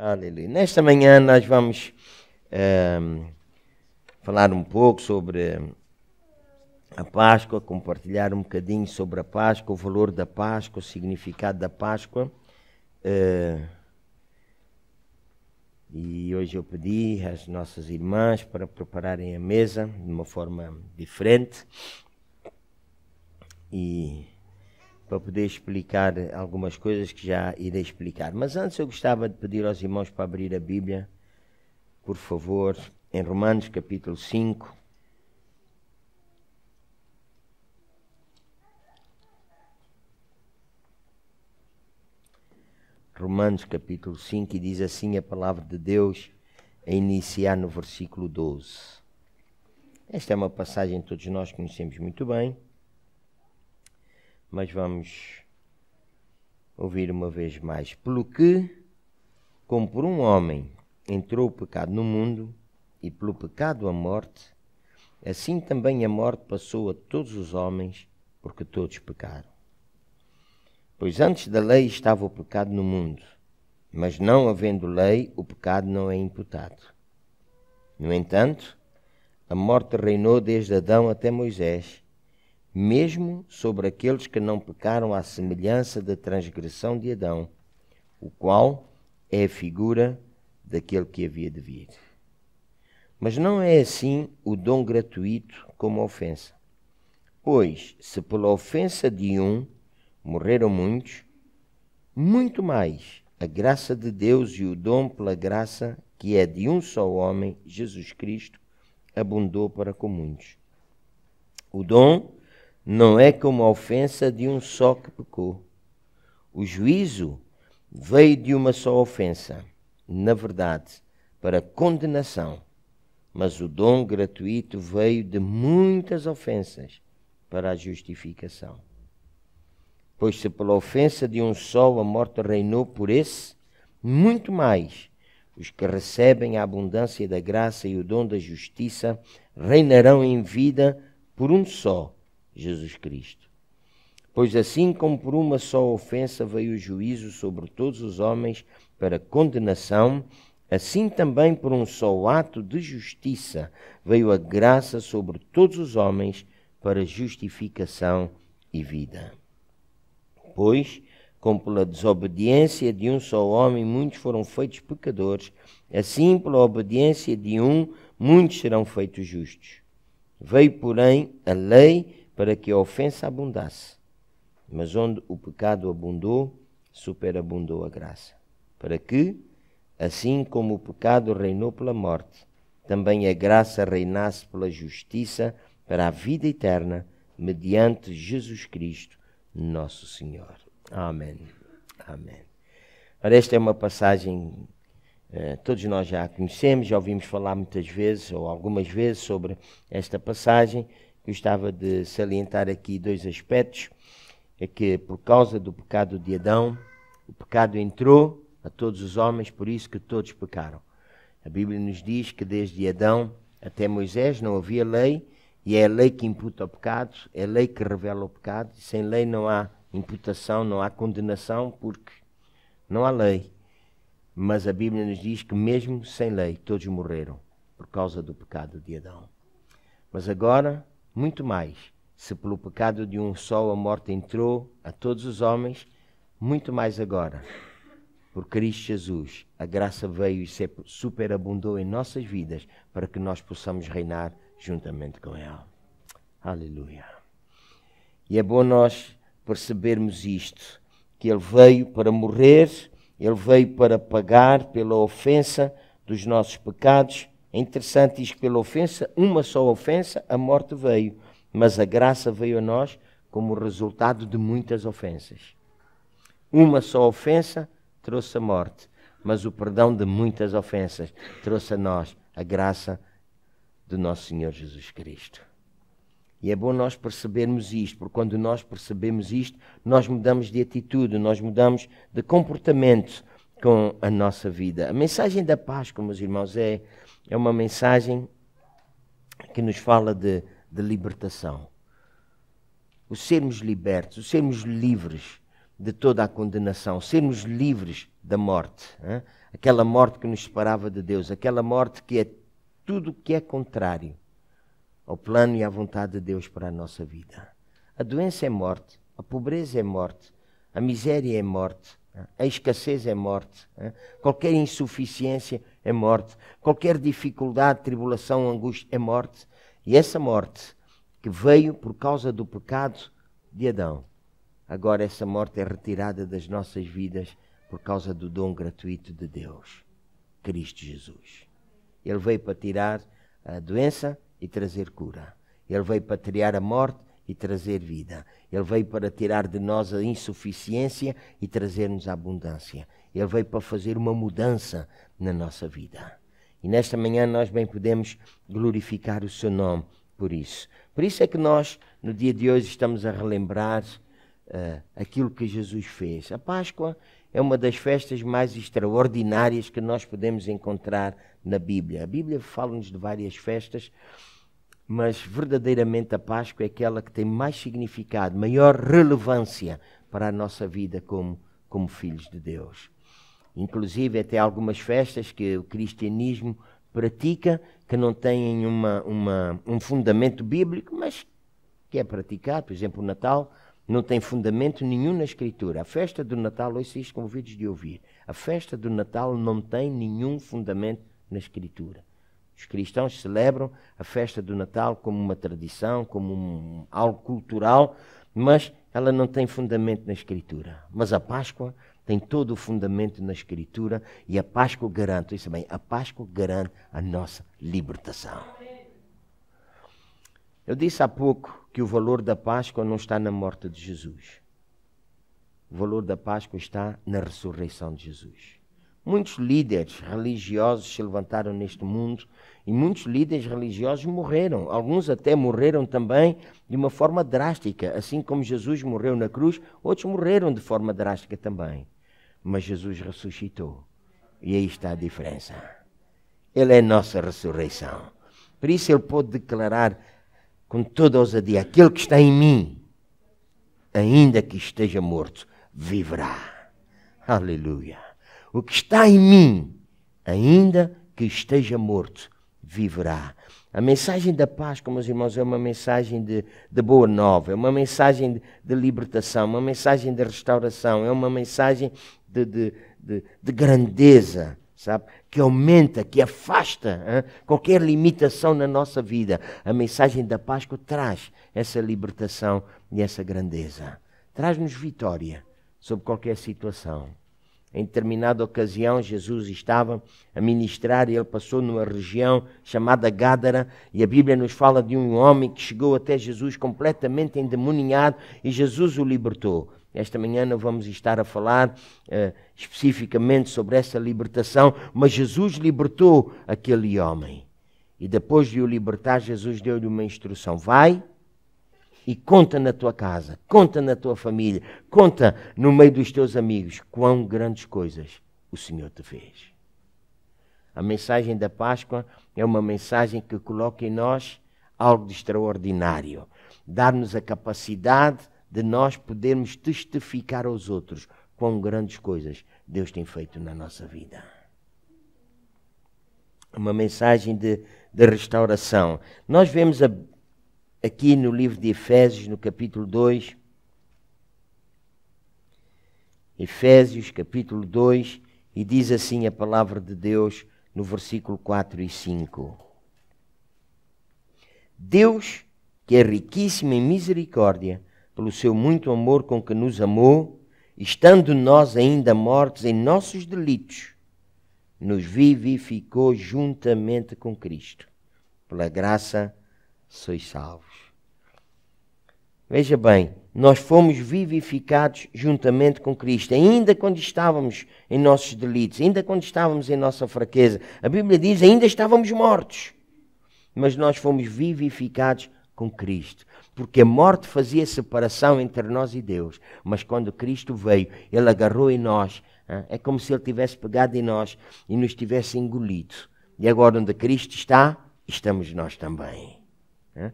Aleluia. Nesta manhã nós vamos é, falar um pouco sobre a Páscoa, compartilhar um bocadinho sobre a Páscoa, o valor da Páscoa, o significado da Páscoa. É, e hoje eu pedi às nossas irmãs para prepararem a mesa de uma forma diferente. E para poder explicar algumas coisas que já irei explicar. Mas antes eu gostava de pedir aos irmãos para abrir a Bíblia, por favor, em Romanos capítulo 5. Romanos capítulo 5 e diz assim a palavra de Deus a iniciar no versículo 12. Esta é uma passagem que todos nós conhecemos muito bem mas vamos ouvir uma vez mais. Pelo que, como por um homem entrou o pecado no mundo, e pelo pecado a morte, assim também a morte passou a todos os homens, porque todos pecaram. Pois antes da lei estava o pecado no mundo, mas não havendo lei, o pecado não é imputado. No entanto, a morte reinou desde Adão até Moisés mesmo sobre aqueles que não pecaram à semelhança da transgressão de Adão, o qual é a figura daquele que havia de vir. Mas não é assim o dom gratuito como ofensa. Pois, se pela ofensa de um morreram muitos, muito mais a graça de Deus e o dom pela graça que é de um só homem, Jesus Cristo, abundou para com muitos. O dom não é como a ofensa de um só que pecou. O juízo veio de uma só ofensa, na verdade, para condenação, mas o dom gratuito veio de muitas ofensas para a justificação. Pois se pela ofensa de um só a morte reinou por esse, muito mais os que recebem a abundância da graça e o dom da justiça reinarão em vida por um só Jesus Cristo. Pois assim como por uma só ofensa veio o juízo sobre todos os homens para condenação, assim também por um só ato de justiça veio a graça sobre todos os homens para justificação e vida. Pois, como pela desobediência de um só homem muitos foram feitos pecadores, assim pela obediência de um muitos serão feitos justos. Veio, porém, a lei para que a ofensa abundasse. Mas onde o pecado abundou, superabundou a graça. Para que, assim como o pecado reinou pela morte, também a graça reinasse pela justiça para a vida eterna, mediante Jesus Cristo, nosso Senhor. Amém. Amém. Ora, esta é uma passagem eh, todos nós já a conhecemos, já ouvimos falar muitas vezes ou algumas vezes sobre esta passagem gostava de salientar aqui dois aspectos. É que por causa do pecado de Adão, o pecado entrou a todos os homens, por isso que todos pecaram. A Bíblia nos diz que desde Adão até Moisés não havia lei, e é a lei que imputa o pecado, é a lei que revela o pecado, sem lei não há imputação, não há condenação, porque não há lei. Mas a Bíblia nos diz que mesmo sem lei, todos morreram por causa do pecado de Adão. Mas agora muito mais, se pelo pecado de um só a morte entrou a todos os homens, muito mais agora. Por Cristo Jesus, a graça veio e superabundou em nossas vidas para que nós possamos reinar juntamente com Ele. Aleluia. E é bom nós percebermos isto, que Ele veio para morrer, Ele veio para pagar pela ofensa dos nossos pecados é interessante diz que pela ofensa, uma só ofensa, a morte veio, mas a graça veio a nós como resultado de muitas ofensas. Uma só ofensa trouxe a morte, mas o perdão de muitas ofensas trouxe a nós a graça do nosso Senhor Jesus Cristo. E é bom nós percebermos isto, porque quando nós percebemos isto, nós mudamos de atitude, nós mudamos de comportamento com a nossa vida. A mensagem da Páscoa, meus irmãos, é é uma mensagem que nos fala de, de libertação. O sermos libertos, o sermos livres de toda a condenação, sermos livres da morte, hein? aquela morte que nos separava de Deus, aquela morte que é tudo que é contrário ao plano e à vontade de Deus para a nossa vida. A doença é morte, a pobreza é morte, a miséria é morte, a escassez é morte. Qualquer insuficiência é morte. Qualquer dificuldade, tribulação, angústia é morte. E essa morte que veio por causa do pecado de Adão, agora essa morte é retirada das nossas vidas por causa do dom gratuito de Deus, Cristo Jesus. Ele veio para tirar a doença e trazer cura. Ele veio para tirar a morte e trazer vida. Ele veio para tirar de nós a insuficiência e trazer-nos a abundância. Ele veio para fazer uma mudança na nossa vida. E nesta manhã nós bem podemos glorificar o seu nome por isso. Por isso é que nós, no dia de hoje, estamos a relembrar uh, aquilo que Jesus fez. A Páscoa é uma das festas mais extraordinárias que nós podemos encontrar na Bíblia. A Bíblia fala-nos de várias festas, mas verdadeiramente a Páscoa é aquela que tem mais significado, maior relevância para a nossa vida como, como filhos de Deus. Inclusive, até algumas festas que o cristianismo pratica que não têm uma, uma, um fundamento bíblico, mas que é praticado, por exemplo, o Natal, não tem fundamento nenhum na Escritura. A festa do Natal, ouça isto, convido de ouvir. A festa do Natal não tem nenhum fundamento na Escritura. Os cristãos celebram a festa do Natal como uma tradição, como um, algo cultural, mas ela não tem fundamento na Escritura. Mas a Páscoa tem todo o fundamento na Escritura e a Páscoa garante, isso bem, a Páscoa garante a nossa libertação. Eu disse há pouco que o valor da Páscoa não está na morte de Jesus. O valor da Páscoa está na ressurreição de Jesus. Muitos líderes religiosos se levantaram neste mundo e muitos líderes religiosos morreram. Alguns até morreram também de uma forma drástica. Assim como Jesus morreu na cruz, outros morreram de forma drástica também. Mas Jesus ressuscitou. E aí está a diferença. Ele é a nossa ressurreição. Por isso ele pôde declarar com toda ousadia: aquele que está em mim, ainda que esteja morto, viverá. Aleluia. O que está em mim, ainda que esteja morto, viverá. A mensagem da Páscoa, meus irmãos, é uma mensagem de, de boa nova, é uma mensagem de, de, libertação, uma mensagem de restauração, é uma mensagem de, de grandeza, sabe? Que aumenta, que afasta hein? qualquer limitação na nossa vida. A mensagem da Páscoa traz essa libertação e essa grandeza. Traz-nos vitória sobre qualquer situação. Em determinada ocasião, Jesus estava a ministrar e ele passou numa região chamada Gádara, e a Bíblia nos fala de um homem que chegou até Jesus completamente endemoniado e Jesus o libertou. Esta manhã não vamos estar a falar uh, especificamente sobre essa libertação, mas Jesus libertou aquele homem. E depois de o libertar, Jesus deu-lhe uma instrução: vai e conta na tua casa, conta na tua família, conta no meio dos teus amigos quão grandes coisas o Senhor te fez. A mensagem da Páscoa é uma mensagem que coloca em nós algo de extraordinário, dar-nos a capacidade de nós podermos testificar aos outros quão grandes coisas Deus tem feito na nossa vida. Uma mensagem de, de restauração. Nós vemos a, aqui no livro de Efésios, no capítulo 2. Efésios, capítulo 2, e diz assim a palavra de Deus no versículo 4 e 5. Deus, que é riquíssimo em misericórdia, pelo seu muito amor com que nos amou, estando nós ainda mortos em nossos delitos, nos vivificou juntamente com Cristo. Pela graça, sois salvos. Veja bem, nós fomos vivificados juntamente com Cristo, ainda quando estávamos em nossos delitos, ainda quando estávamos em nossa fraqueza. A Bíblia diz: ainda estávamos mortos, mas nós fomos vivificados com Cristo, porque a morte fazia separação entre nós e Deus, mas quando Cristo veio, ele agarrou em nós, é como se ele tivesse pegado em nós e nos tivesse engolido. E agora, onde Cristo está, estamos nós também. Né?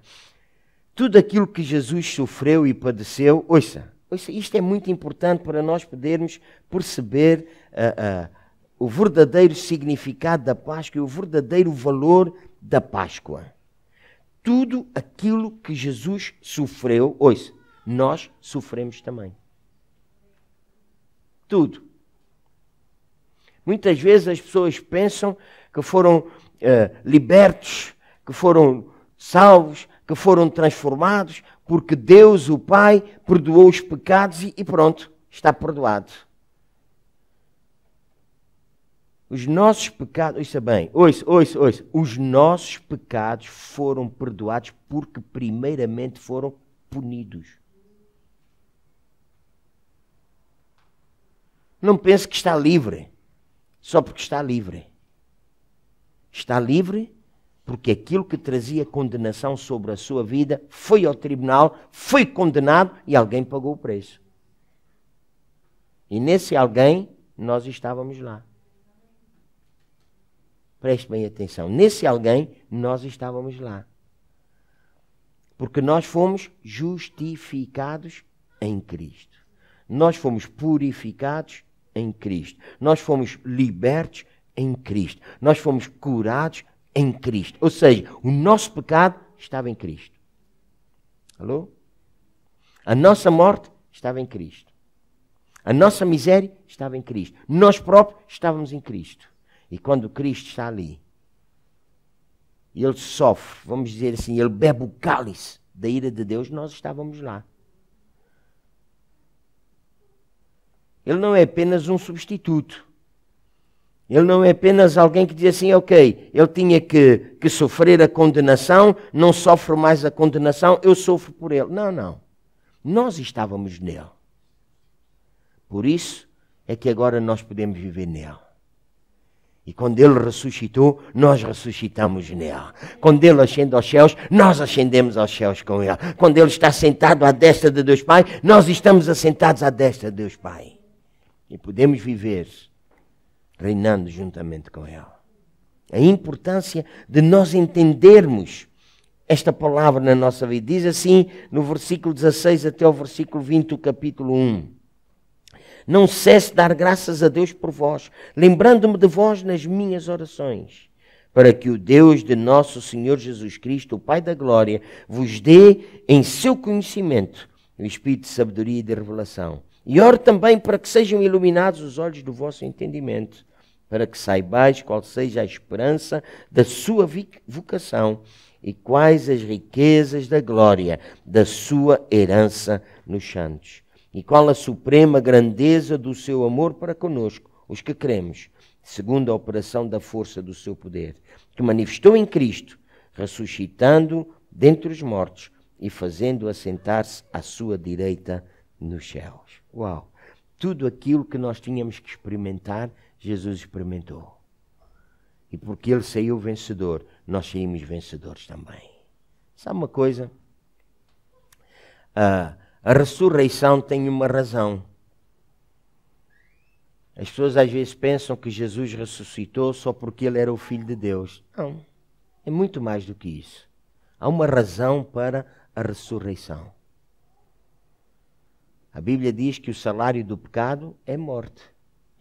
Tudo aquilo que Jesus sofreu e padeceu, ouça, ouça, isto é muito importante para nós podermos perceber uh, uh, o verdadeiro significado da Páscoa e o verdadeiro valor da Páscoa. Tudo aquilo que Jesus sofreu, ouça, nós sofremos também. Tudo. Muitas vezes as pessoas pensam que foram uh, libertos, que foram salvos, que foram transformados, porque Deus, o Pai, perdoou os pecados e, pronto, está perdoado. Os nossos pecados, ouça bem, ouça, ouça, ouça, os nossos pecados foram perdoados porque primeiramente foram punidos. Não pense que está livre, só porque está livre. Está livre porque aquilo que trazia condenação sobre a sua vida foi ao tribunal, foi condenado e alguém pagou o preço. E nesse alguém, nós estávamos lá. Preste bem atenção. Nesse alguém, nós estávamos lá. Porque nós fomos justificados em Cristo. Nós fomos purificados em Cristo. Nós fomos libertos em Cristo. Nós fomos curados em Cristo. Ou seja, o nosso pecado estava em Cristo. Alô? A nossa morte estava em Cristo. A nossa miséria estava em Cristo. Nós próprios estávamos em Cristo. E quando Cristo está ali, ele sofre, vamos dizer assim, ele bebe o cálice da ira de Deus, nós estávamos lá. Ele não é apenas um substituto. Ele não é apenas alguém que diz assim, ok, eu tinha que, que sofrer a condenação, não sofro mais a condenação, eu sofro por ele. Não, não. Nós estávamos nele. Por isso é que agora nós podemos viver nele. E quando ele ressuscitou, nós ressuscitamos nele. Quando ele ascende aos céus, nós ascendemos aos céus com ele. Quando ele está sentado à destra de Deus Pai, nós estamos assentados à destra de Deus Pai. E podemos viver reinando juntamente com ela. A importância de nós entendermos esta palavra na nossa vida. Diz assim no versículo 16 até o versículo 20 do capítulo 1. Não cesse de dar graças a Deus por vós, lembrando-me de vós nas minhas orações, para que o Deus de nosso Senhor Jesus Cristo, o Pai da Glória, vos dê em seu conhecimento o espírito de sabedoria e de revelação. E oro também para que sejam iluminados os olhos do vosso entendimento para que saibais qual seja a esperança da sua vocação e quais as riquezas da glória da sua herança nos santos, e qual a suprema grandeza do seu amor para conosco, os que cremos, segundo a operação da força do seu poder, que manifestou em Cristo, ressuscitando dentre os mortos e fazendo assentar-se à sua direita nos céus. Uau! Tudo aquilo que nós tínhamos que experimentar Jesus experimentou. E porque ele saiu vencedor, nós saímos vencedores também. Sabe uma coisa? a ressurreição tem uma razão. As pessoas às vezes pensam que Jesus ressuscitou só porque ele era o Filho de Deus. Não. É muito mais do que isso. Há uma razão para a ressurreição. A Bíblia diz que o salário do pecado é morte.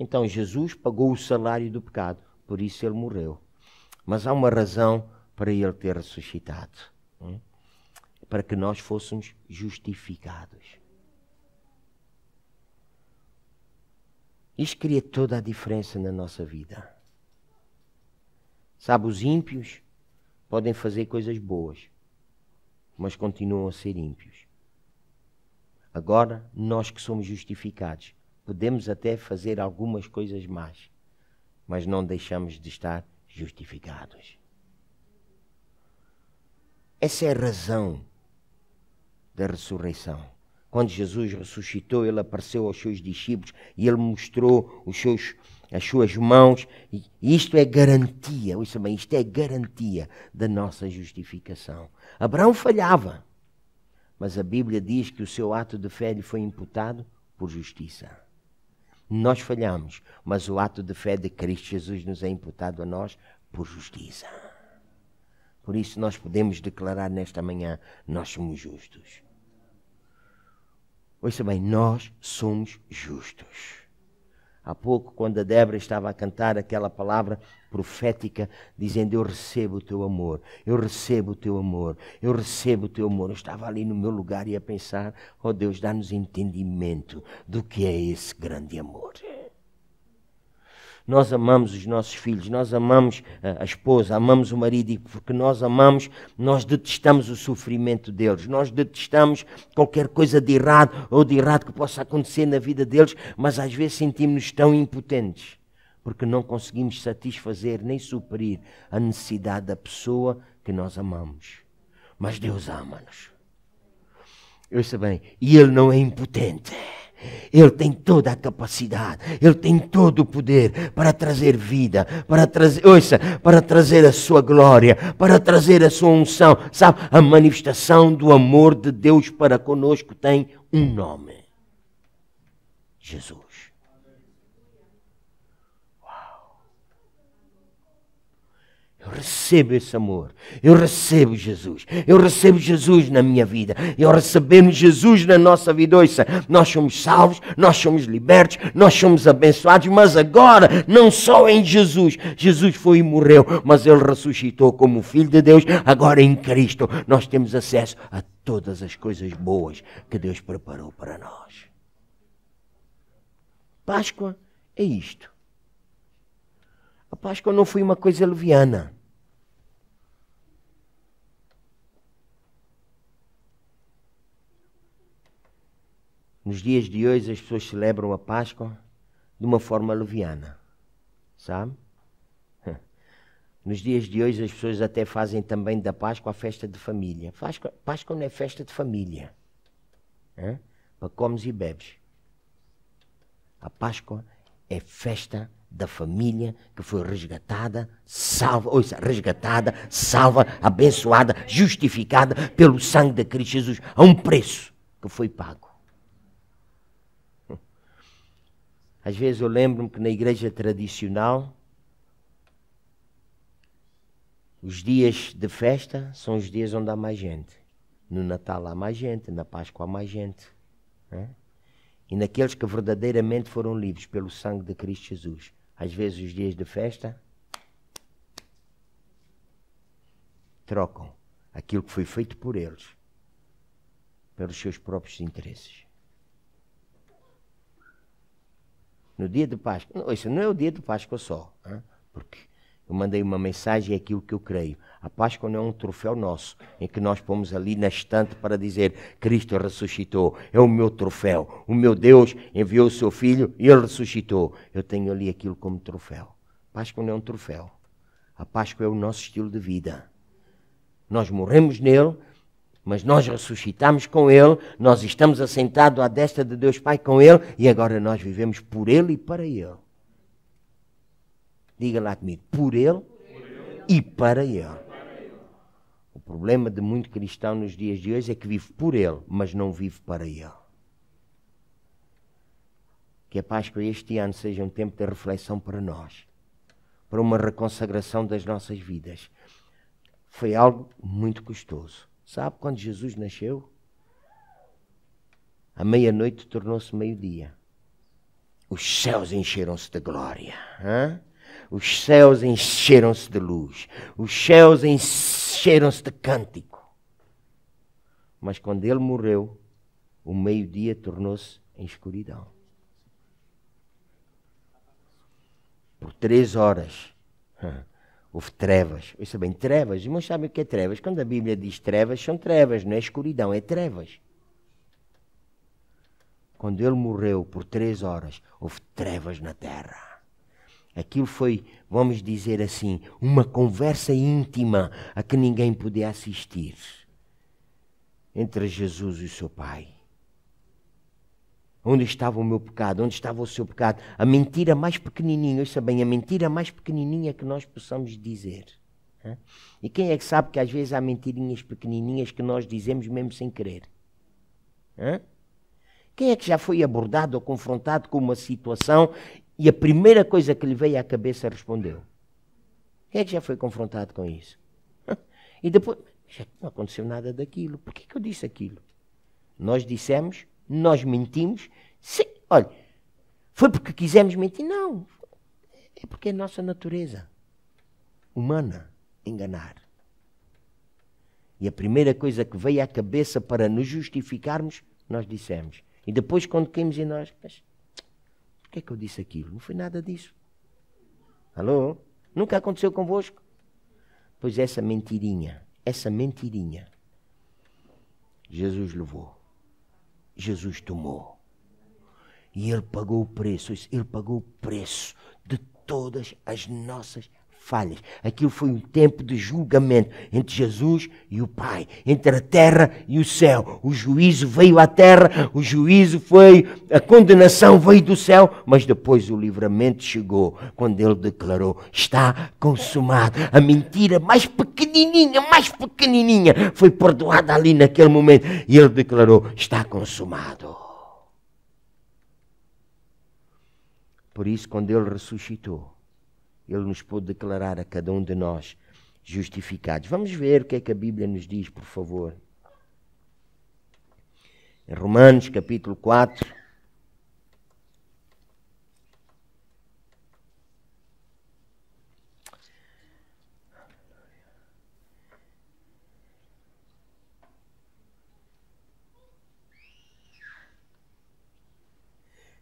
Então Jesus pagou o salário do pecado, por isso ele morreu. Mas há uma razão para ele ter ressuscitado hein? É? para que nós fôssemos justificados. Isto cria toda a diferença na nossa vida. Sabe, os ímpios podem fazer coisas boas, mas continuam a ser ímpios. Agora, nós que somos justificados, Podemos até fazer algumas coisas más, mas não deixamos de estar justificados. Essa é a razão da ressurreição. Quando Jesus ressuscitou, ele apareceu aos seus discípulos e ele mostrou seus, as suas mãos. E isto é garantia, ouça bem, isto é garantia da nossa justificação. Abraão falhava, mas a Bíblia diz que o seu ato de fé lhe foi imputado por justiça. Nós falhamos, mas o ato de fé de Cristo Jesus nos é imputado a nós por justiça. Por isso nós podemos declarar nesta manhã: nós somos justos. Ouça bem, nós somos justos. Há pouco, quando a Débora estava a cantar aquela palavra profética, dizendo: Eu recebo o teu amor, eu recebo o teu amor, eu recebo o teu amor. Eu estava ali no meu lugar e a pensar: Oh Deus, dá-nos entendimento do que é esse grande amor. Nós amamos os nossos filhos, nós amamos a esposa, amamos o marido, e porque nós amamos, nós detestamos o sofrimento deles, nós detestamos qualquer coisa de errado ou de errado que possa acontecer na vida deles, mas às vezes sentimos-nos tão impotentes porque não conseguimos satisfazer nem suprir a necessidade da pessoa que nós amamos. Mas Deus ama-nos. Eu sei bem, e Ele não é impotente. Ele tem toda a capacidade, Ele tem todo o poder para trazer vida, para trazer, ouça, para trazer a sua glória, para trazer a sua unção. Sabe, a manifestação do amor de Deus para conosco tem um nome: Jesus. Eu recebo esse amor. Eu recebo Jesus. Eu recebo Jesus na minha vida. Eu recebemos Jesus na nossa vida. Ouça, nós somos salvos, nós somos libertos, nós somos abençoados, mas agora não só em Jesus. Jesus foi e morreu, mas ele ressuscitou como Filho de Deus. Agora em Cristo nós temos acesso a todas as coisas boas que Deus preparou para nós. Páscoa é isto. A Páscoa não foi uma coisa leviana. Nos dias de hoje, as pessoas celebram a Páscoa de uma forma leviana, sabe? Nos dias de hoje, as pessoas até fazem também da Páscoa a festa de família. Páscoa, Páscoa não é festa de família, é? para comes e bebes. A Páscoa é festa da família que foi resgatada, salva, seja, resgatada, salva, abençoada, justificada pelo sangue de Cristo Jesus a um preço que foi pago. Às vezes eu lembro-me que na igreja tradicional, os dias de festa são os dias onde há mais gente. No Natal há mais gente, na Páscoa há mais gente. Né? E naqueles que verdadeiramente foram livres pelo sangue de Cristo Jesus. Às vezes os dias de festa trocam aquilo que foi feito por eles pelos seus próprios interesses. No dia de Páscoa, isso não é o dia de Páscoa só, porque eu mandei uma mensagem e é aquilo que eu creio. A Páscoa não é um troféu nosso, em que nós pomos ali na estante para dizer: Cristo ressuscitou, é o meu troféu. O meu Deus enviou o seu filho e ele ressuscitou. Eu tenho ali aquilo como troféu. A Páscoa não é um troféu. A Páscoa é o nosso estilo de vida. Nós morremos nele, mas nós ressuscitamos com Ele, nós estamos assentados à destra de Deus Pai com Ele e agora nós vivemos por Ele e para Ele. Diga lá comigo, por Ele, e para ele. para ele. O problema de muito cristão nos dias de hoje é que vive por Ele, mas não vive para Ele. Que a Páscoa este ano seja um tempo de reflexão para nós, para uma reconsagração das nossas vidas. Foi algo muito custoso Sabe quando Jesus nasceu? A meia-noite tornou-se meio-dia. Os céus encheram-se de glória. Hein? Os céus encheram-se de luz. Os céus encheram-se de cântico. Mas quando ele morreu, o meio-dia tornou-se em escuridão. Por três horas. Hein? Houve trevas. Ouça bem, trevas. Irmãos sabem o que é trevas? Quando a Bíblia diz trevas, são trevas, não é escuridão, é trevas. Quando ele morreu por três horas, houve trevas na terra. Aquilo foi, vamos dizer assim, uma conversa íntima a que ninguém podia assistir entre Jesus e o seu Pai. Onde estava o meu pecado? Onde estava o seu pecado? A mentira mais pequenininha, ouça bem, a mentira mais pequenininha que nós possamos dizer. E quem é que sabe que às vezes há mentirinhas pequenininhas que nós dizemos mesmo sem querer? Quem é que já foi abordado ou confrontado com uma situação e a primeira coisa que lhe veio à cabeça respondeu? Quem é que já foi confrontado com isso? E depois, já não aconteceu nada daquilo. Por que eu disse aquilo? Nós dissemos nós mentimos. sim olha, foi porque quisemos mentir? Não. É porque é a nossa natureza humana enganar. E a primeira coisa que veio à cabeça para nos justificarmos, nós dissemos. E depois, quando caímos em nós, mas porquê é que eu disse aquilo? Não foi nada disso. Alô? Nunca aconteceu convosco? Pois essa mentirinha, essa mentirinha, Jesus levou. Jesus tomou. E Ele pagou o preço, ele pagou o preço de todas as nossas falhas. Aquilo foi um tempo de julgamento entre Jesus e o Pai, entre a terra e o céu. O juízo veio à terra, o juízo foi, a condenação veio do céu, mas depois o livramento chegou, quando ele declarou: Está consumado. A mentira mais pequenininha, mais pequenininha, foi perdoada ali naquele momento. E ele declarou: Está consumado. Por isso, quando ele ressuscitou, ele nos pôde declarar a cada um de nós justificados. Vamos ver o que é que a Bíblia nos diz, por favor. Em Romanos capítulo 4.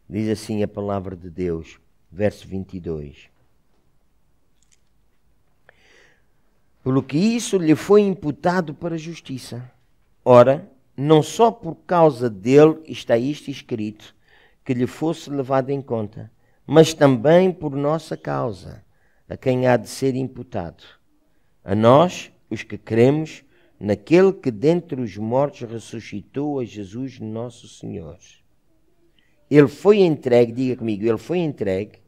Diz assim a palavra de Deus, verso 22. pelo que isso lhe foi imputado para justiça. Ora, não só por causa dele está isto escrito, que lhe fosse levado em conta, mas também por nossa causa, a quem há de ser imputado. A nós, os que cremos naquele que dentre os mortos ressuscitou a Jesus nosso Senhor. Ele foi entregue, diga comigo, ele foi entregue,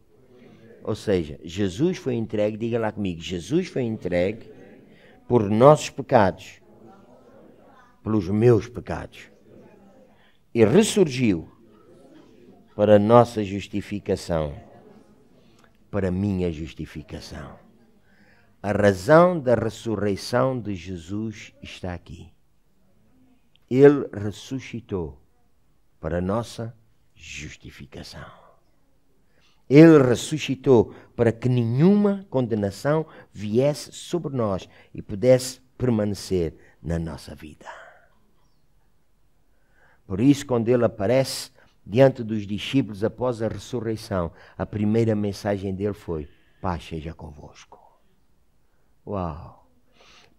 ou seja, Jesus foi entregue, diga lá comigo, Jesus foi entregue por nossos pecados, pelos meus pecados, e ressurgiu para nossa justificação, para minha justificação. A razão da ressurreição de Jesus está aqui. Ele ressuscitou para nossa justificação. Ele ressuscitou para que nenhuma condenação viesse sobre nós e pudesse permanecer na nossa vida. Por isso, quando ele aparece diante dos discípulos após a ressurreição, a primeira mensagem dele foi: Paz seja convosco. Uau!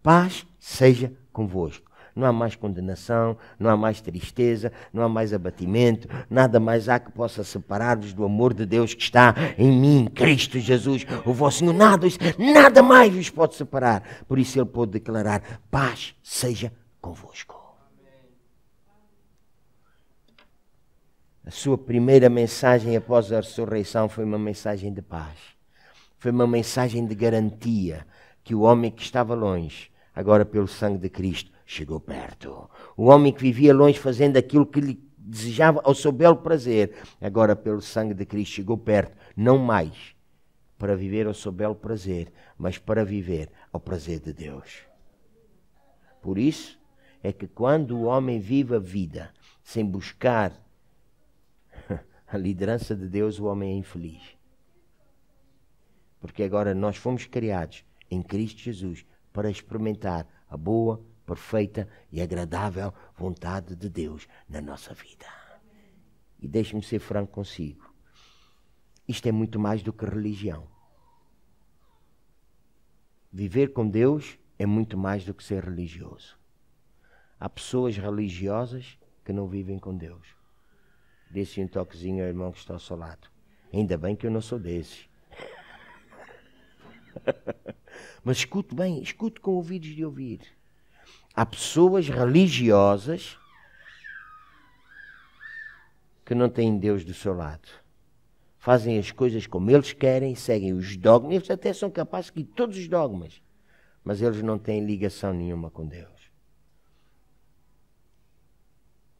Paz seja convosco não há mais condenação, não há mais tristeza, não há mais abatimento, nada mais há que possa separar-vos do amor de Deus que está em mim, Cristo Jesus, o vosso Senhor. Nada, nada mais vos pode separar. Por isso ele pôde declarar: paz seja convosco. A sua primeira mensagem após a ressurreição foi uma mensagem de paz. Foi uma mensagem de garantia que o homem que estava longe, agora pelo sangue de Cristo, chegou perto. O homem que vivia longe fazendo aquilo que lhe desejava ao seu belo prazer, agora pelo sangue de Cristo chegou perto, não mais para viver ao seu belo prazer, mas para viver ao prazer de Deus. Por isso é que quando o homem vive a vida sem buscar a liderança de Deus, o homem é infeliz. Porque agora nós fomos criados em Cristo Jesus para experimentar a boa, perfeita e agradável vontade de Deus na nossa vida. E deixe-me ser franco consigo. Isto é muito mais do que religião. Viver com Deus é muito mais do que ser religioso. Há pessoas religiosas que não vivem com Deus. Desse um toquezinho ao irmão que está ao seu lado. Ainda bem que eu não sou desses. Mas escute bem, escute com ouvidos de ouvir. Há pessoas religiosas que não têm Deus do seu lado. Fazem as coisas como eles querem, seguem os dogmas, eles até são capazes de todos os dogmas, mas eles não têm ligação nenhuma com Deus.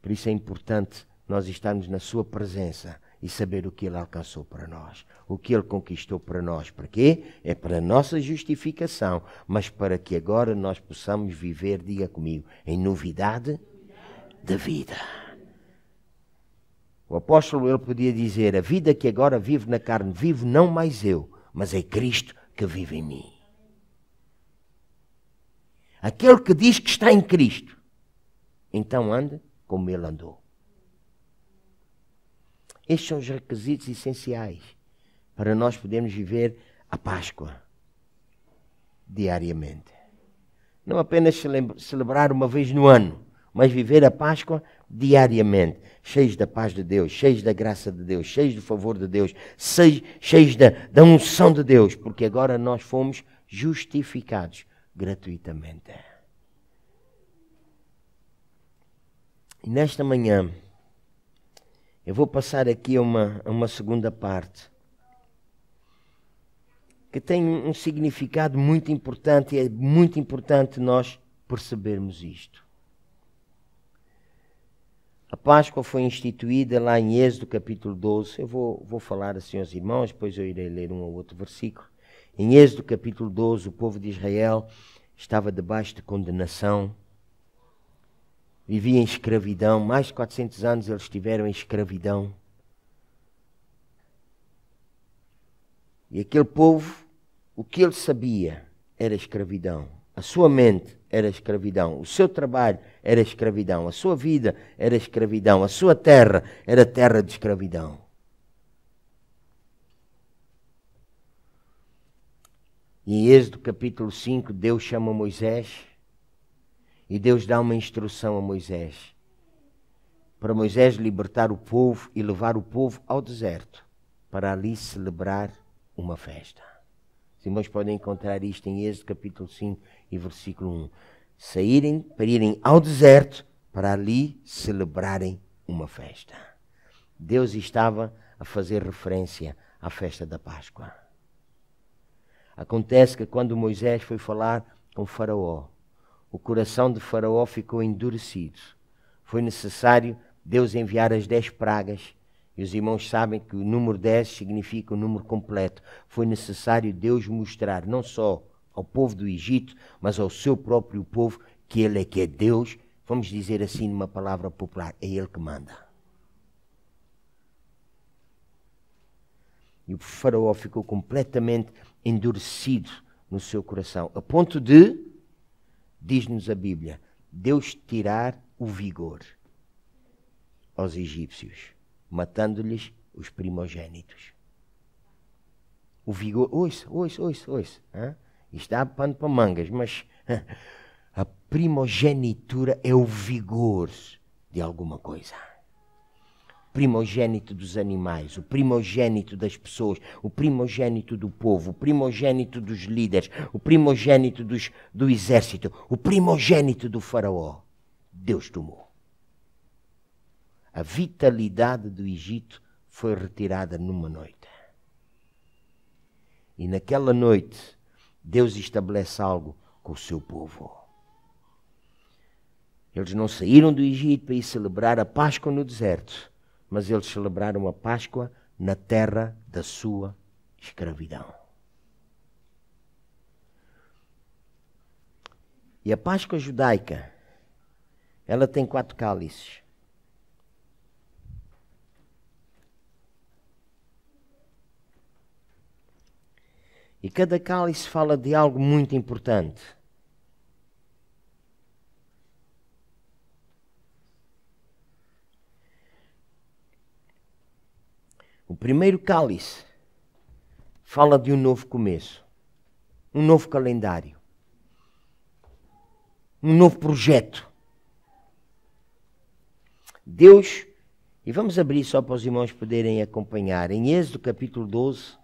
Por isso é importante nós estarmos na Sua presença e saber o que ele alcançou para nós, o que ele conquistou para nós. Para quê? É para a nossa justificação, mas para que agora nós possamos viver, diga comigo, em novidade da vida. O apóstolo ele podia dizer: A vida que agora vivo na carne, vivo não mais eu, mas é Cristo que vive em mim. Aquele que diz que está em Cristo, então anda como ele andou. Estes são os requisitos essenciais para nós podermos viver a Páscoa diariamente. Não apenas celebrar uma vez no ano, mas viver a Páscoa diariamente, cheios da paz de Deus, cheios da graça de Deus, cheios do favor de Deus, cheios da, da unção de Deus, porque agora nós fomos justificados gratuitamente. E nesta manhã, eu vou passar aqui a uma, uma segunda parte, que tem um significado muito importante e é muito importante nós percebermos isto. A Páscoa foi instituída lá em Êxodo capítulo 12. Eu vou, vou falar assim aos irmãos, depois eu irei ler um ou outro versículo. Em Êxodo capítulo 12, o povo de Israel estava debaixo de condenação Vivia em escravidão, mais de 400 anos eles tiveram em escravidão. E aquele povo, o que ele sabia era escravidão. A sua mente era escravidão, o seu trabalho era escravidão, a sua vida era escravidão, a sua terra era terra de escravidão. E em Êxodo capítulo 5, Deus chama Moisés e Deus dá uma instrução a Moisés para Moisés libertar o povo e levar o povo ao deserto para ali celebrar uma festa. Os irmãos podem encontrar isto em Êxodo capítulo 5 e versículo 1. Saírem para irem ao deserto para ali celebrarem uma festa. Deus estava a fazer referência à festa da Páscoa. Acontece que quando Moisés foi falar com Faraó, o coração de Faraó ficou endurecido. Foi necessário Deus enviar as dez pragas. E os irmãos sabem que o número 10 significa o número completo. Foi necessário Deus mostrar não só ao povo do Egito, mas ao seu próprio povo que ele é que é Deus. Vamos dizer assim numa palavra popular, é ele que manda. E o faraó ficou completamente endurecido no seu coração, a ponto de diz-nos a Bíblia, Deus tirar o vigor aos egípcios, matando-lhes os primogênitos. O vigor, ois ois ois ouça. Hein? Isto dá pano para mangas, mas a primogenitura é o vigor de alguma coisa primogênito dos animais, o primogênito das pessoas, o primogênito do povo, o primogênito dos líderes, o primogênito dos, do exército, o primogênito do faraó. Deus tomou. A vitalidade do Egito foi retirada numa noite. E naquela noite, Deus estabelece algo com o seu povo. Eles não saíram do Egito para ir celebrar a Páscoa no deserto mas eles celebraram a Páscoa na terra da sua escravidão. E a Páscoa judaica, ela tem quatro cálices. E cada cálice fala de algo muito importante. O primeiro cálice fala de um novo começo, um novo calendário, um novo projeto. Deus, e vamos abrir só para os irmãos poderem acompanhar, em Êxodo capítulo 12,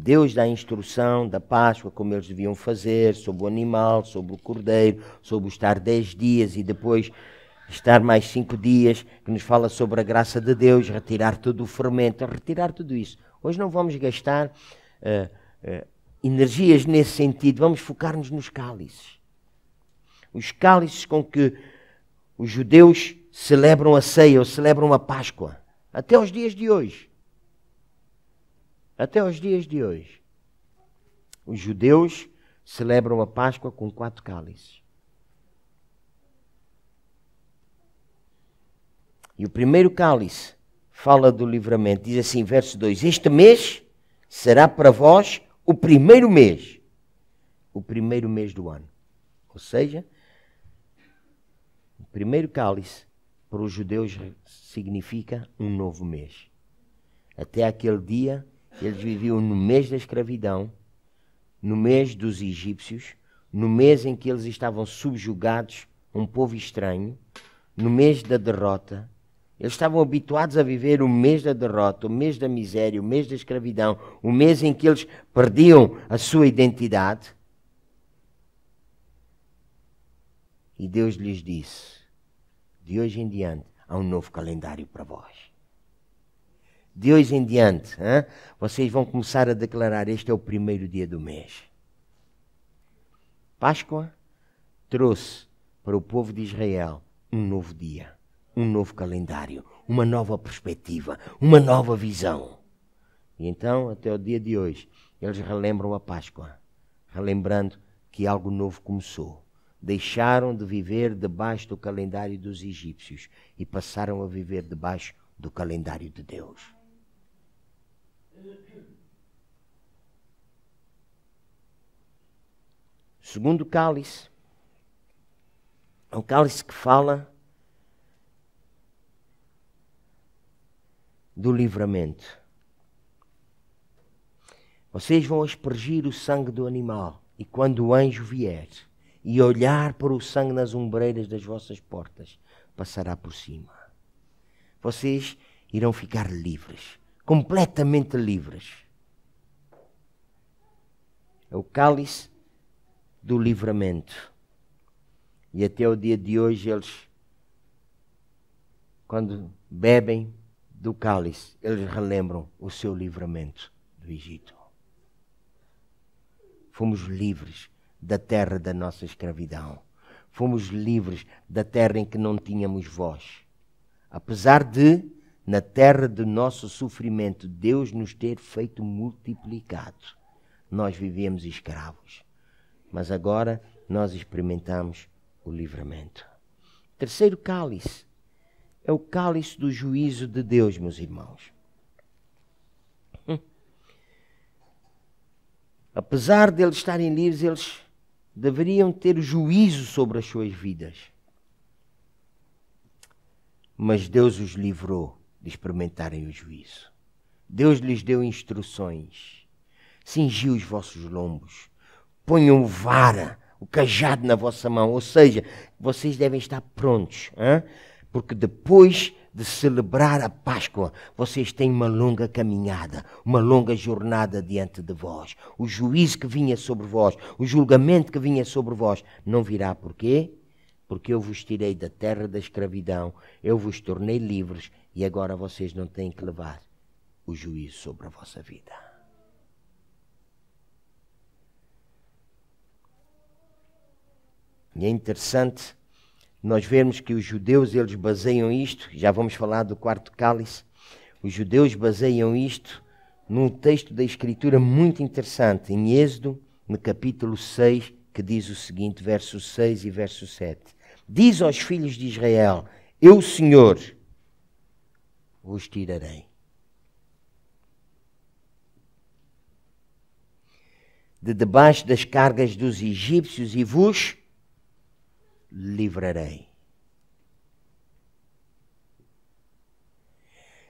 Deus dá instrução da Páscoa, como eles deviam fazer, sobre o animal, sobre o cordeiro, sobre o estar dez dias e depois estar mais cinco dias, que nos fala sobre a graça de Deus, retirar todo o fermento, retirar tudo isso. Hoje não vamos gastar uh, uh, energias nesse sentido, vamos focar-nos nos cálices. Os cálices com que os judeus celebram a ceia ou celebram a Páscoa, até os dias de hoje até os dias de hoje. Os judeus celebram a Páscoa com quatro cálices. E o primeiro cálice fala do livramento. Diz assim, verso 2: Este mês será para vós o primeiro mês, o primeiro mês do ano. Ou seja, o primeiro cálice para os judeus significa um novo mês. Até aquele dia eles viviam no mês da escravidão, no mês dos egípcios, no mês em que eles estavam subjugados, um povo estranho, no mês da derrota. Eles estavam habituados a viver o mês da derrota, o mês da miséria, o mês da escravidão, o mês em que eles perdiam a sua identidade. E Deus lhes disse: de hoje em diante há um novo calendário para vós de hoje em diante, hein, vocês vão começar a declarar: este é o primeiro dia do mês. Páscoa trouxe para o povo de Israel um novo dia, um novo calendário, uma nova perspectiva, uma nova visão. E então, até o dia de hoje, eles relembram a Páscoa, relembrando que algo novo começou. Deixaram de viver debaixo do calendário dos egípcios e passaram a viver debaixo do calendário de Deus. Segundo cálice. É um cálice que fala do livramento. Vocês vão aspergir o sangue do animal, e quando o anjo vier e olhar para o sangue nas ombreiras das vossas portas, passará por cima. Vocês irão ficar livres completamente livres. É o cálice do livramento. E até o dia de hoje, eles, quando bebem do cálice, eles relembram o seu livramento do Egito. Fomos livres da terra da nossa escravidão. Fomos livres da terra em que não tínhamos voz. Apesar de na terra do nosso sofrimento, Deus nos ter feito multiplicado. Nós vivíamos escravos, mas agora nós experimentamos o livramento. Terceiro cálice é o cálice do juízo de Deus, meus irmãos. Hum. Apesar de eles estarem livres, eles deveriam ter juízo sobre as suas vidas. Mas Deus os livrou de experimentarem o juízo. Deus lhes deu instruções. Cingiu os vossos lombos. Ponham vara, o cajado na vossa mão. Ou seja, vocês devem estar prontos, hein? porque depois de celebrar a Páscoa, vocês têm uma longa caminhada, uma longa jornada diante de vós. O juízo que vinha sobre vós, o julgamento que vinha sobre vós, não virá. Porquê? Porque eu vos tirei da terra da escravidão, eu vos tornei livres e agora vocês não têm que levar o juízo sobre a vossa vida. E é interessante nós vermos que os judeus eles baseiam isto, já vamos falar do quarto cálice, os judeus baseiam isto num texto da Escritura muito interessante, em Êxodo, no capítulo 6, que diz o seguinte, versos 6 e verso 7. Diz aos filhos de Israel: Eu, Senhor, vos tirarei. De debaixo das cargas dos egípcios e vos livrarei.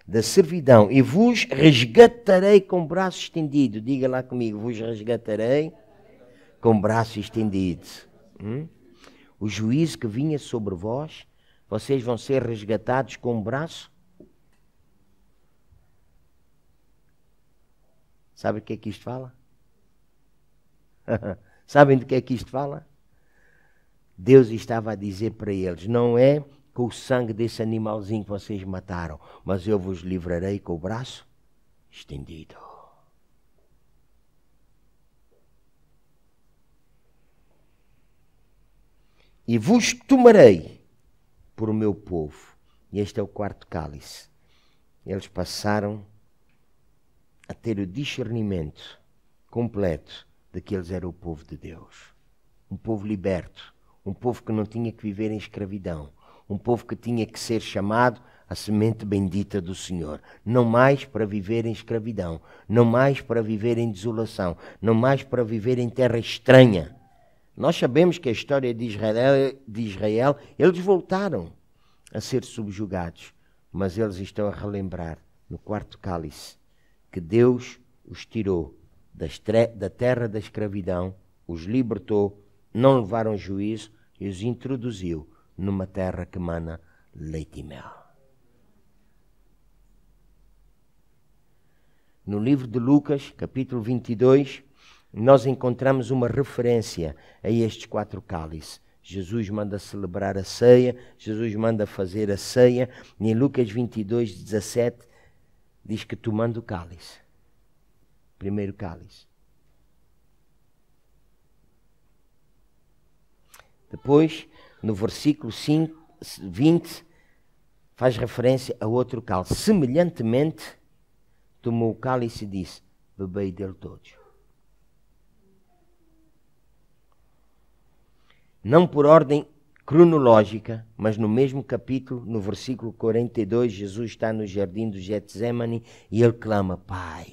Da servidão e vos resgatarei com braço estendido. Diga lá comigo: vos resgatarei com braço estendido. Hum? O juízo que vinha sobre vós, vocês vão ser resgatados com o braço Sabe o que é que isto fala? Sabem do que é que isto fala? Deus estava a dizer para eles: não é com o sangue desse animalzinho que vocês mataram, mas eu vos livrarei com o braço estendido. E vos tomarei por meu povo. E este é o quarto cálice. Eles passaram a ter o discernimento completo de que eles eram o povo de Deus. Um povo liberto, um povo que não tinha que viver em escravidão, um povo que tinha que ser chamado a semente bendita do Senhor, não mais para viver em escravidão, não mais para viver em desolação, não mais para viver em terra estranha. Nós sabemos que a história de Israel, de Israel eles voltaram a ser subjugados, mas eles estão a relembrar no quarto cálice que Deus os tirou da terra da escravidão, os libertou, não levaram juízo e os introduziu numa terra que mana leite e mel. No livro de Lucas, capítulo 22, nós encontramos uma referência a estes quatro cálices. Jesus manda celebrar a ceia, Jesus manda fazer a ceia. Em Lucas 22, 17, diz que tomando o cálice, primeiro cálice. Depois, no versículo 5, 20, faz referência a outro cálice. Semelhantemente, tomou o cálice e disse: Bebei dele todos. Não por ordem cronológica, mas no mesmo capítulo, no versículo 42, Jesus está no jardim do Getsemane e ele clama: Pai,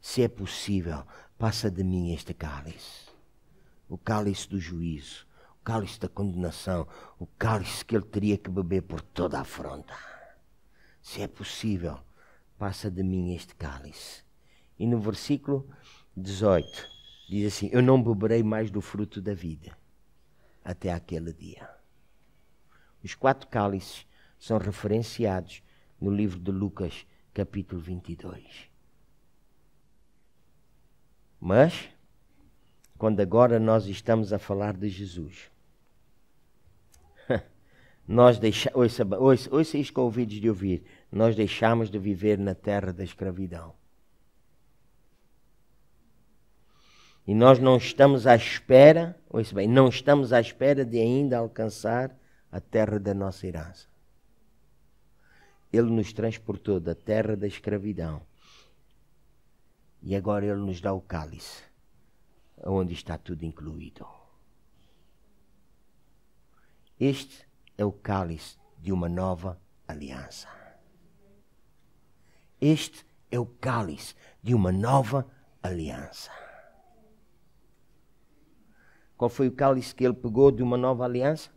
se é possível, passa de mim este cálice. O cálice do juízo, o cálice da condenação, o cálice que ele teria que beber por toda a afronta. Se é possível, passa de mim este cálice. E no versículo 18 diz assim: Eu não beberei mais do fruto da vida até aquele dia. Os quatro cálices são referenciados no livro de Lucas, capítulo 22. Mas, quando agora nós estamos a falar de Jesus, nós deixamos, ouça, isto com ouvidos de ouvir, nós deixamos de viver na terra da escravidão. E nós não estamos à espera, ouça bem, não estamos à espera de ainda alcançar a terra da nossa herança. Ele nos transportou da terra da escravidão. E agora Ele nos dá o cálice, onde está tudo incluído. Este é o cálice de uma nova aliança. Este é o cálice de uma nova aliança. Qual foi o cálice que ele pegou de uma nova aliança?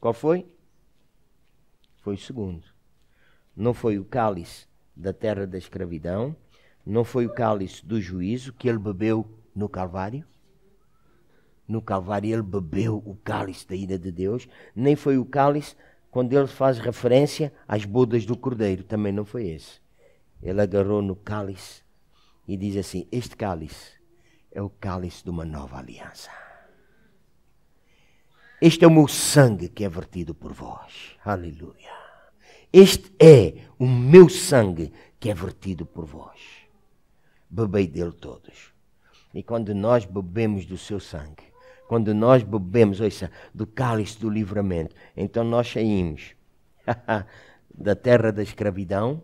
Qual foi? Foi o segundo. Não foi o cálice da terra da escravidão, não foi o cálice do juízo que ele bebeu no Calvário. No Calvário ele bebeu o cálice da ira de Deus, nem foi o cálice quando ele faz referência às bodas do cordeiro, também não foi esse. Ele agarrou no cálice e diz assim: Este cálice é o cálice de uma nova aliança. Este é o meu sangue que é vertido por vós. Aleluia. Este é o meu sangue que é vertido por vós. Bebei dele todos. E quando nós bebemos do seu sangue, quando nós bebemos, ouça, do cálice do livramento, então nós saímos da terra da escravidão,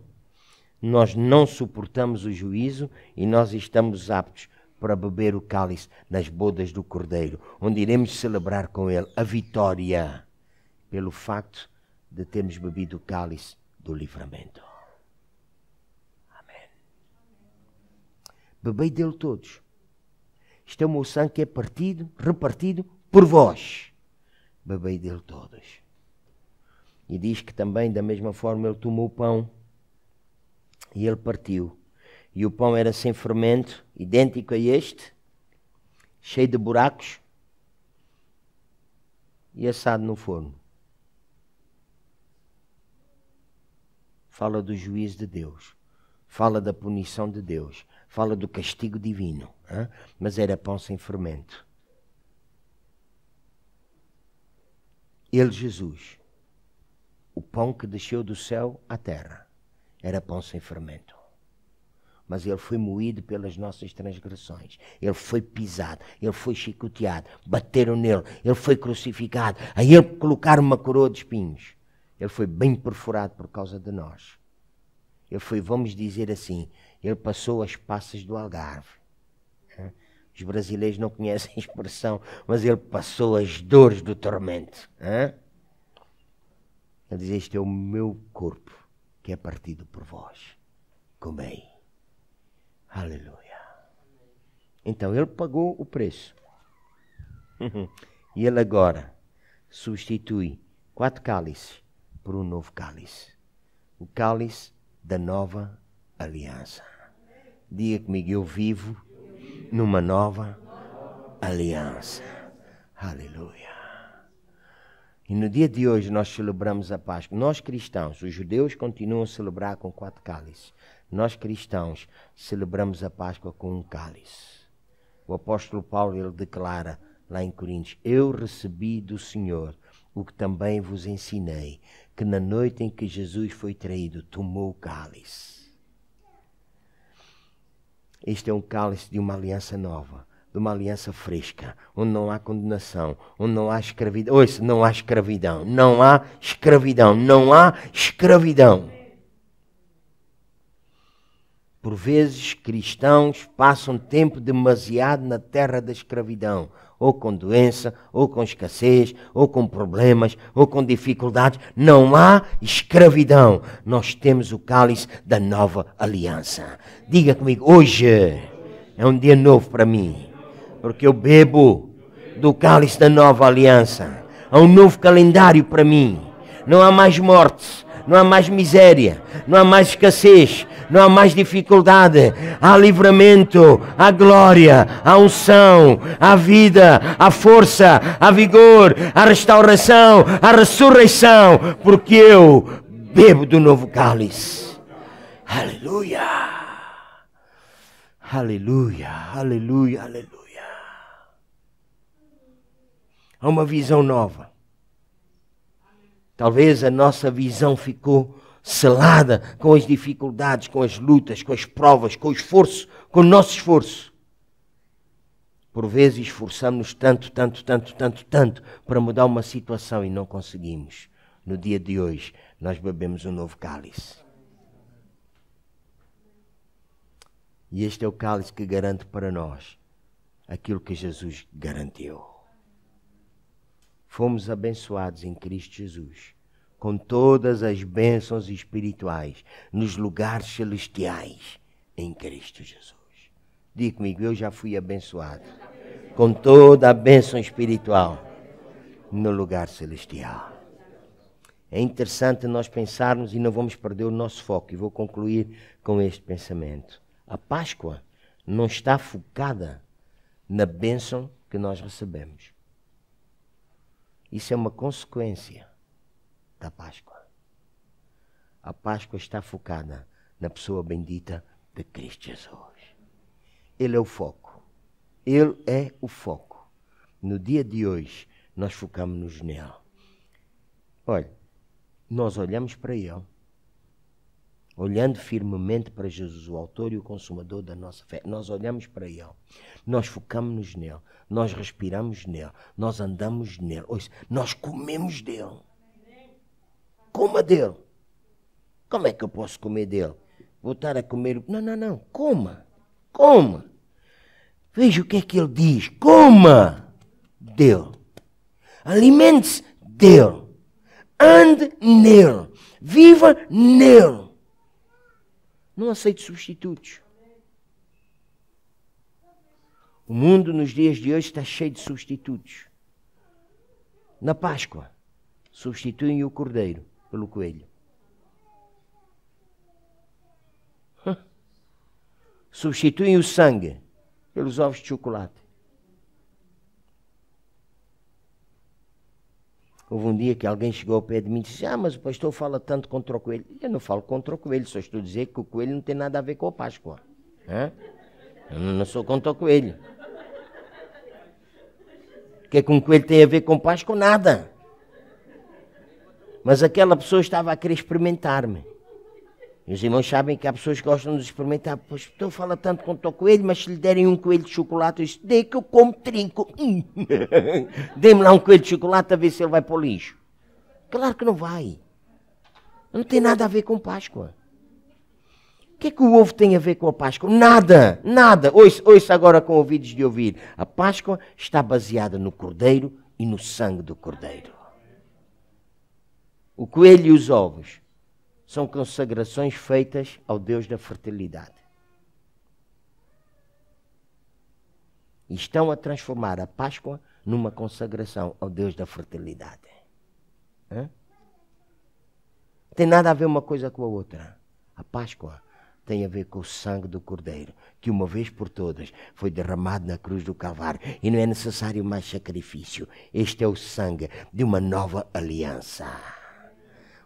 nós não suportamos o juízo e nós estamos aptos para beber o cálice nas bodas do Cordeiro, onde iremos celebrar com ele a vitória pelo facto de termos bebido o cálice do livramento. Amém. Bebei dele todos. Este é o meu sangue que é partido, repartido por vós. Bebei dele todos. E diz que também, da mesma forma, ele tomou o pão e ele partiu e o pão era sem fermento, idêntico a este, cheio de buracos e assado no forno. Fala do juízo de Deus, fala da punição de Deus, fala do castigo divino, hein? mas era pão sem fermento. Ele, Jesus, o pão que desceu do céu à terra, era pão sem fermento mas ele foi moído pelas nossas transgressões. Ele foi pisado, ele foi chicoteado, bateram nele, ele foi crucificado, a ele colocaram uma coroa de espinhos. Ele foi bem perfurado por causa de nós. Ele foi, vamos dizer assim, ele passou as passas do Algarve. Os brasileiros não conhecem a expressão, mas ele passou as dores do tormento. Ele diz: Este é o meu corpo que é partido por vós. Comei. Aleluia. Então, ele pagou o preço. e ele agora substitui quatro cálices por um novo cálice o cálice da nova aliança. Diga comigo, eu vivo numa nova aliança. Aleluia. E no dia de hoje nós celebramos a Páscoa. Nós cristãos, os judeus continuam a celebrar com quatro cálices. Nós cristãos celebramos a Páscoa com um cálice. O apóstolo Paulo ele declara lá em Coríntios: Eu recebi do Senhor o que também vos ensinei, que na noite em que Jesus foi traído, tomou o cálice. Este é um cálice de uma aliança nova, de uma aliança fresca, onde não há condenação, onde não há escravidão. Ouça, não há escravidão, não há escravidão, não há escravidão. Por vezes, cristãos passam tempo demasiado na terra da escravidão, ou com doença, ou com escassez, ou com problemas, ou com dificuldades. Não há escravidão. Nós temos o cálice da nova aliança. Diga comigo, hoje é um dia novo para mim, porque eu bebo do cálice da nova aliança. Há um novo calendário para mim. Não há mais mortes, não há mais miséria, não há mais escassez, não há mais dificuldade. Há livramento, há glória, há unção, há vida, há força, há vigor, há restauração, há ressurreição, porque eu bebo do novo cálice. Aleluia! Aleluia, aleluia, aleluia. Há uma visão nova. Talvez a nossa visão ficou selada com as dificuldades, com as lutas, com as provas, com o esforço, com o nosso esforço. Por vezes esforçamos-nos tanto, tanto, tanto, tanto, tanto para mudar uma situação e não conseguimos. No dia de hoje, nós bebemos um novo cálice. E este é o cálice que garante para nós aquilo que Jesus garantiu. Fomos abençoados em Cristo Jesus com todas as bênçãos espirituais nos lugares celestiais em Cristo Jesus. Diga comigo, eu já fui abençoado com toda a bênção espiritual no lugar celestial. É interessante nós pensarmos e não vamos perder o nosso foco. E vou concluir com este pensamento. A Páscoa não está focada na bênção que nós recebemos. Isso é uma consequência da Páscoa. A Páscoa está focada na pessoa bendita de Cristo Jesus. Ele é o foco. Ele é o foco. No dia de hoje, nós focamos-nos nele. Olha, nós olhamos para ele, olhando firmemente para Jesus, o autor e o consumador da nossa fé. Nós olhamos para ele, nós focamos-nos nele, nós respiramos nele, nós andamos nele, nós comemos dele coma dele. Como é que eu posso comer dele? voltar a comer. Não, não, não. Coma. Coma. Veja o que é que ele diz. Coma dele. Alimente-se dele. Ande nele. Viva nele. Não aceite substitutos. O mundo nos dias de hoje está cheio de substitutos. Na Páscoa, substituem o cordeiro pelo coelho. Substituem o sangue pelos ovos de chocolate. Houve um dia que alguém chegou ao pé de mim e disse: Ah, mas o pastor fala tanto contra o coelho. Eu não falo contra o coelho, só estou a dizer que o coelho não tem nada a ver com a Páscoa. Hã? Eu não sou contra o coelho. O que é que um coelho tem a ver com Páscoa? Nada. Mas aquela pessoa estava a querer experimentar-me. E os irmãos sabem que há pessoas que gostam de experimentar. Pois tu então fala tanto quanto o coelho, mas se lhe derem um coelho de chocolate, eu disse, dê que eu como trinco. Hum. Dê-me lá um coelho de chocolate a ver se ele vai para o lixo. Claro que não vai. Não tem nada a ver com Páscoa. O que é que o ovo tem a ver com a Páscoa? Nada, nada. Ouça, ouça agora com ouvidos de ouvir. A Páscoa está baseada no Cordeiro e no sangue do Cordeiro. O coelho e os ovos são consagrações feitas ao Deus da fertilidade. E estão a transformar a Páscoa numa consagração ao Deus da fertilidade. Hã? Tem nada a ver uma coisa com a outra. A Páscoa tem a ver com o sangue do Cordeiro, que uma vez por todas foi derramado na cruz do Calvário e não é necessário mais sacrifício. Este é o sangue de uma nova aliança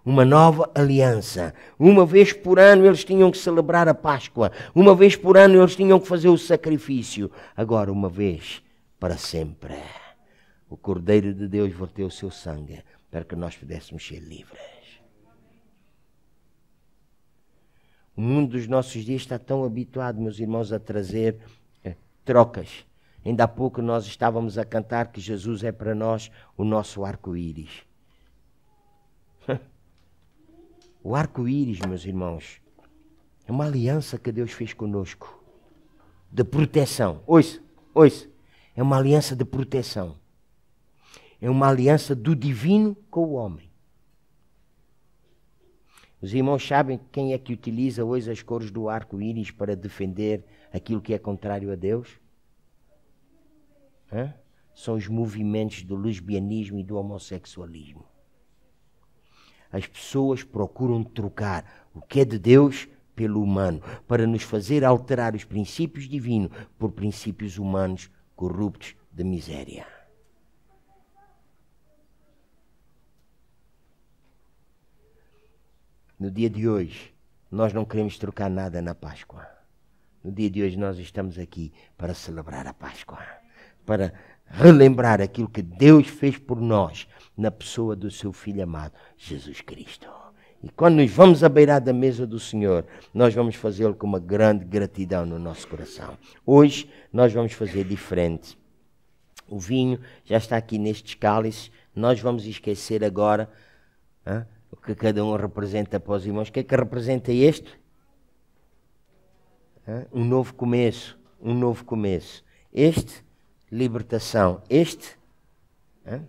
uma nova aliança. Uma vez por ano eles tinham que celebrar a Páscoa, uma vez por ano eles tinham que fazer o sacrifício. Agora, uma vez para sempre, o Cordeiro de Deus verteu o seu sangue para que nós pudéssemos ser livres. O mundo dos nossos dias está tão habituado, meus irmãos, a trazer eh, trocas. Ainda há pouco nós estávamos a cantar que Jesus é para nós o nosso arco-íris. O arco-íris, meus irmãos, é uma aliança que Deus fez conosco de proteção. Ouça, ouça. É uma aliança de proteção. É uma aliança do divino com o homem. Os irmãos sabem quem é que utiliza hoje as cores do arco-íris para defender aquilo que é contrário a Deus? Hã? São os movimentos do lesbianismo e do homossexualismo as pessoas procuram trocar o que é de Deus pelo humano, para nos fazer alterar os princípios divinos por princípios humanos corruptos de miséria. No dia de hoje, nós não queremos trocar nada na Páscoa. No dia de hoje, nós estamos aqui para celebrar a Páscoa, para relembrar aquilo que Deus fez por nós na pessoa do seu Filho amado, Jesus Cristo. E quando nos vamos à beirada da mesa do Senhor, nós vamos fazê-lo com uma grande gratidão no nosso coração. Hoje nós vamos fazer diferente. O vinho já está aqui nestes cálices, nós vamos esquecer agora hein, o que cada um representa para os irmãos. O que é que representa este? Um novo começo, um novo começo. Este libertação este, hein?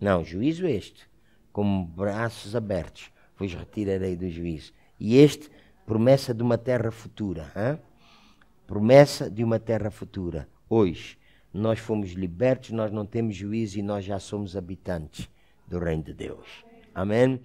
não, juízo é este, com braços abertos, vos retirarei do juízo. E este, promessa de uma terra futura. Hein? Promessa de uma terra futura. Hoje, nós fomos libertos, nós não temos juízo e nós já somos habitantes do reino de Deus. Amém?